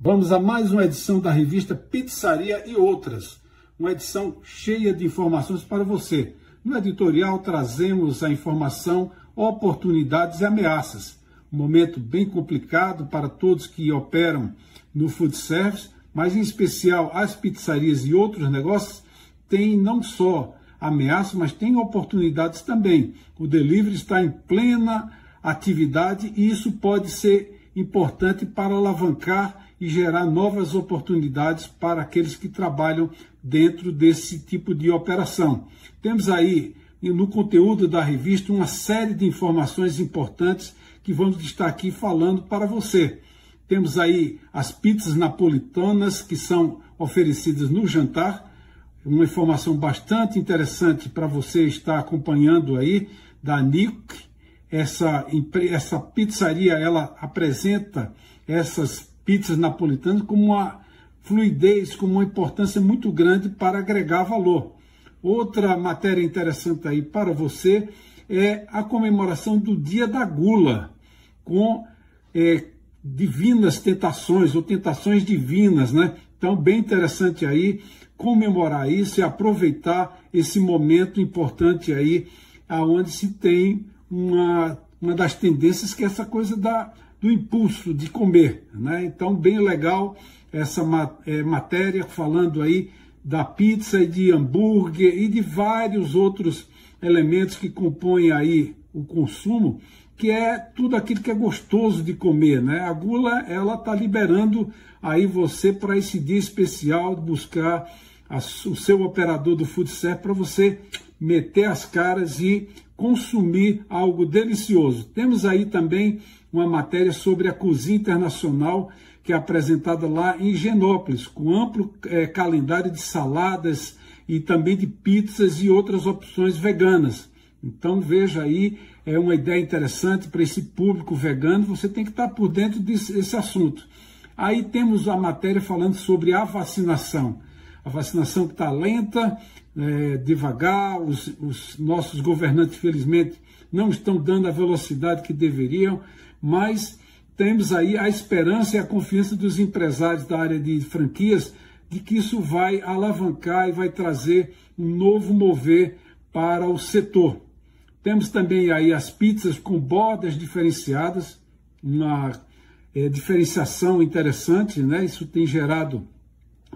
Vamos a mais uma edição da revista Pizzaria e Outras. Uma edição cheia de informações para você. No editorial trazemos a informação, oportunidades e ameaças. Um momento bem complicado para todos que operam no food service, mas em especial as pizzarias e outros negócios têm não só ameaças, mas têm oportunidades também. O delivery está em plena atividade e isso pode ser importante para alavancar e gerar novas oportunidades para aqueles que trabalham dentro desse tipo de operação. Temos aí no conteúdo da revista uma série de informações importantes que vamos estar aqui falando para você. Temos aí as pizzas napolitanas que são oferecidas no jantar, uma informação bastante interessante para você estar acompanhando aí da Nick essa, essa pizzaria ela apresenta essas pizzas napolitanas como uma fluidez, com uma importância muito grande para agregar valor. Outra matéria interessante aí para você é a comemoração do Dia da Gula, com é, divinas tentações ou tentações divinas, né? Então, bem interessante aí comemorar isso e aproveitar esse momento importante aí, aonde se tem uma, uma das tendências que é essa coisa da, do impulso de comer. Né? Então, bem legal essa eh, matéria falando aí da pizza e de hambúrguer e de vários outros elementos que compõem aí o consumo, que é tudo aquilo que é gostoso de comer, né? A gula, ela tá liberando aí você para esse dia especial buscar a, o seu operador do food para você meter as caras e consumir algo delicioso. Temos aí também uma matéria sobre a cozinha internacional que é apresentada lá em Genópolis, com amplo é, calendário de saladas e também de pizzas e outras opções veganas. Então veja aí, é uma ideia interessante para esse público vegano, você tem que estar por dentro desse assunto. Aí temos a matéria falando sobre a vacinação a vacinação que está lenta, é, devagar, os, os nossos governantes, felizmente, não estão dando a velocidade que deveriam, mas temos aí a esperança e a confiança dos empresários da área de franquias de que isso vai alavancar e vai trazer um novo mover para o setor. Temos também aí as pizzas com bordas diferenciadas, uma é, diferenciação interessante, né? Isso tem gerado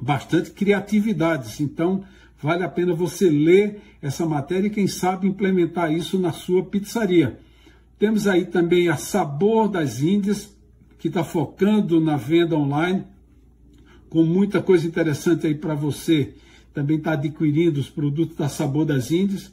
bastante criatividades. Então, vale a pena você ler essa matéria e, quem sabe, implementar isso na sua pizzaria. Temos aí também a Sabor das Índias, que está focando na venda online, com muita coisa interessante aí para você. Também está adquirindo os produtos da Sabor das Índias.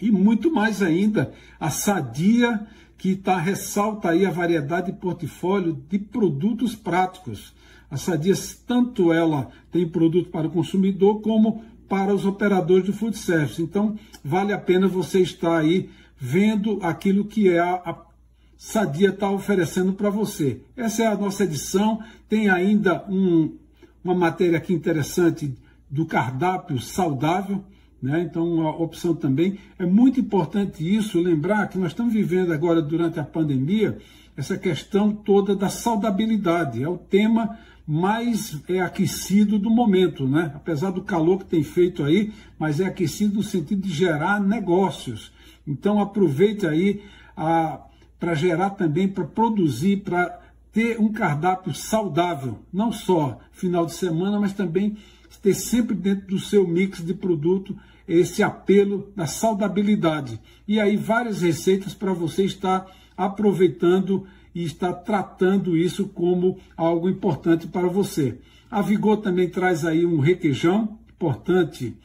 E muito mais ainda, a Sadia, que tá, ressalta aí a variedade de portfólio de produtos práticos. A Sadia, tanto ela tem produto para o consumidor, como para os operadores do food service. Então, vale a pena você estar aí vendo aquilo que é a, a Sadia está oferecendo para você. Essa é a nossa edição. Tem ainda um, uma matéria aqui interessante do cardápio saudável. Né? Então, uma opção também. É muito importante isso, lembrar que nós estamos vivendo agora, durante a pandemia, essa questão toda da saudabilidade. É o tema mais é aquecido do momento, né? Apesar do calor que tem feito aí, mas é aquecido no sentido de gerar negócios. Então aproveite aí para gerar também, para produzir, para ter um cardápio saudável, não só final de semana, mas também ter sempre dentro do seu mix de produto esse apelo da saudabilidade. E aí várias receitas para você estar aproveitando e está tratando isso como algo importante para você. A Vigor também traz aí um requeijão importante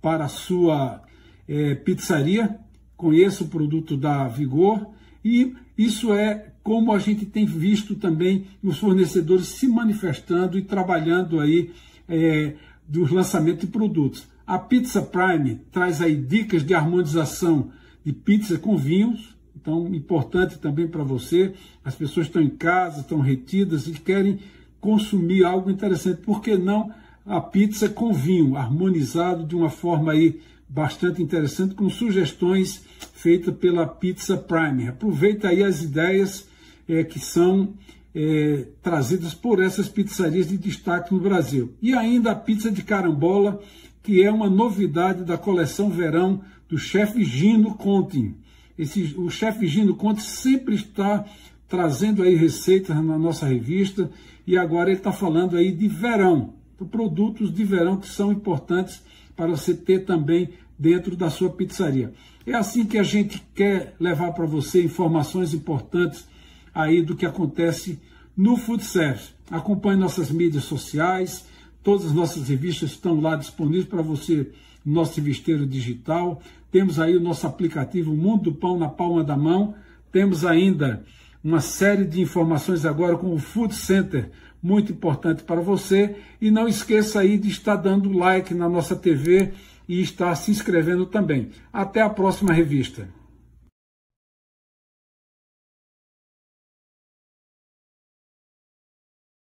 para a sua é, pizzaria. Conheça o produto da Vigor e isso é como a gente tem visto também os fornecedores se manifestando e trabalhando aí é, dos lançamentos de produtos. A Pizza Prime traz aí dicas de harmonização de pizza com vinhos, então, importante também para você, as pessoas estão em casa, estão retidas e querem consumir algo interessante. Por que não a pizza com vinho, harmonizado de uma forma aí bastante interessante, com sugestões feitas pela Pizza Prime. Aproveita aí as ideias é, que são é, trazidas por essas pizzarias de destaque no Brasil. E ainda a pizza de carambola, que é uma novidade da coleção verão do chefe Gino Contin. Esse, o chefe Gino Conte sempre está trazendo aí receitas na nossa revista e agora ele está falando aí de verão, então, produtos de verão que são importantes para você ter também dentro da sua pizzaria. É assim que a gente quer levar para você informações importantes aí do que acontece no Food Service. Acompanhe nossas mídias sociais, todas as nossas revistas estão lá disponíveis para você nosso visteiro digital, temos aí o nosso aplicativo Mundo do Pão na palma da mão, temos ainda uma série de informações agora com o Food Center, muito importante para você, e não esqueça aí de estar dando like na nossa TV e estar se inscrevendo também. Até a próxima revista.